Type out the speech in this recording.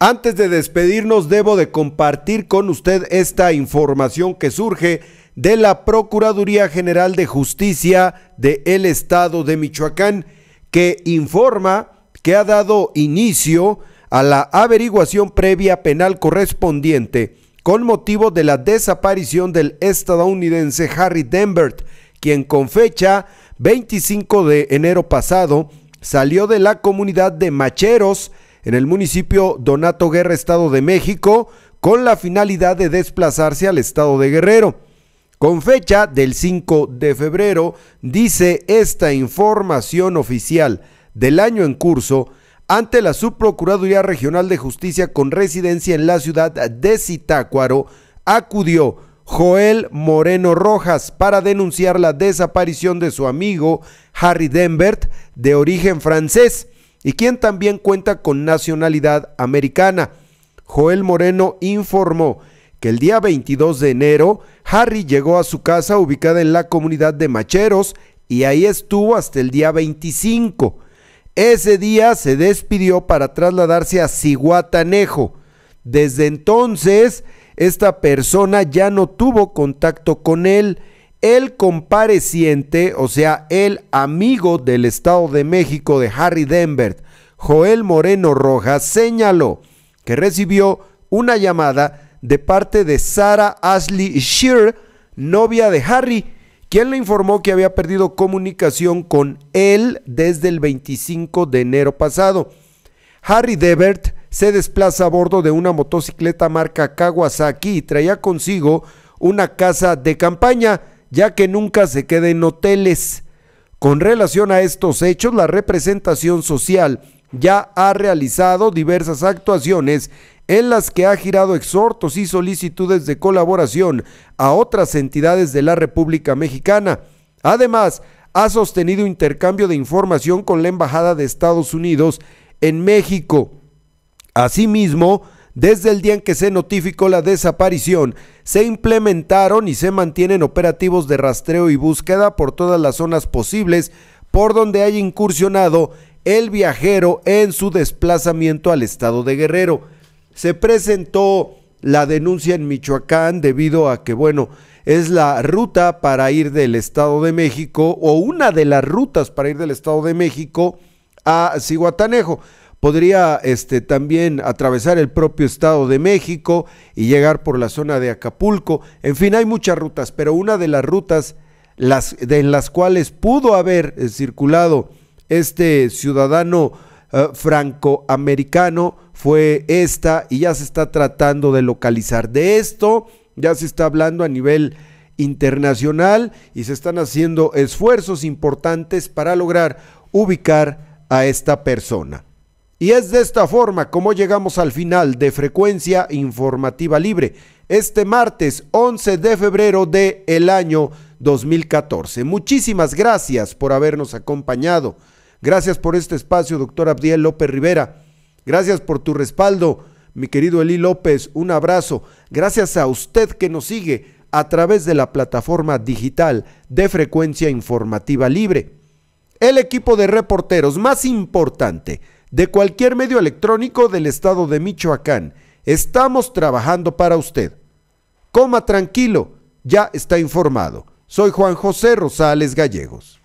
Antes de despedirnos, debo de compartir con usted esta información que surge de la Procuraduría General de Justicia del Estado de Michoacán, que informa que ha dado inicio a la averiguación previa penal correspondiente con motivo de la desaparición del estadounidense Harry Denver quien con fecha 25 de enero pasado salió de la comunidad de Macheros, en el municipio Donato Guerra, Estado de México, con la finalidad de desplazarse al estado de Guerrero. Con fecha del 5 de febrero, dice esta información oficial del año en curso, ante la Subprocuraduría Regional de Justicia con residencia en la ciudad de Zitácuaro, acudió Joel Moreno Rojas para denunciar la desaparición de su amigo Harry Denbert, de origen francés, y quien también cuenta con nacionalidad americana. Joel Moreno informó que el día 22 de enero Harry llegó a su casa ubicada en la comunidad de Macheros y ahí estuvo hasta el día 25. Ese día se despidió para trasladarse a Ciguatanejo. Desde entonces, esta persona ya no tuvo contacto con él el compareciente, o sea, el amigo del Estado de México de Harry Denver, Joel Moreno Rojas, señaló que recibió una llamada de parte de Sarah Ashley Shear, novia de Harry, quien le informó que había perdido comunicación con él desde el 25 de enero pasado. Harry Debert se desplaza a bordo de una motocicleta marca Kawasaki y traía consigo una casa de campaña ya que nunca se queda en hoteles. Con relación a estos hechos, la representación social ya ha realizado diversas actuaciones en las que ha girado exhortos y solicitudes de colaboración a otras entidades de la República Mexicana. Además, ha sostenido intercambio de información con la Embajada de Estados Unidos en México. Asimismo, desde el día en que se notificó la desaparición, se implementaron y se mantienen operativos de rastreo y búsqueda por todas las zonas posibles por donde haya incursionado el viajero en su desplazamiento al estado de Guerrero. Se presentó la denuncia en Michoacán debido a que, bueno, es la ruta para ir del Estado de México o una de las rutas para ir del Estado de México a Cihuatanejo podría este, también atravesar el propio Estado de México y llegar por la zona de Acapulco. En fin, hay muchas rutas, pero una de las rutas las, de las cuales pudo haber eh, circulado este ciudadano eh, francoamericano fue esta y ya se está tratando de localizar. De esto ya se está hablando a nivel internacional y se están haciendo esfuerzos importantes para lograr ubicar a esta persona. Y es de esta forma como llegamos al final de Frecuencia Informativa Libre, este martes 11 de febrero de el año 2014. Muchísimas gracias por habernos acompañado. Gracias por este espacio, doctor Abdiel López Rivera. Gracias por tu respaldo, mi querido Eli López. Un abrazo. Gracias a usted que nos sigue a través de la plataforma digital de Frecuencia Informativa Libre. El equipo de reporteros más importante de cualquier medio electrónico del estado de Michoacán. Estamos trabajando para usted. Coma tranquilo, ya está informado. Soy Juan José Rosales Gallegos.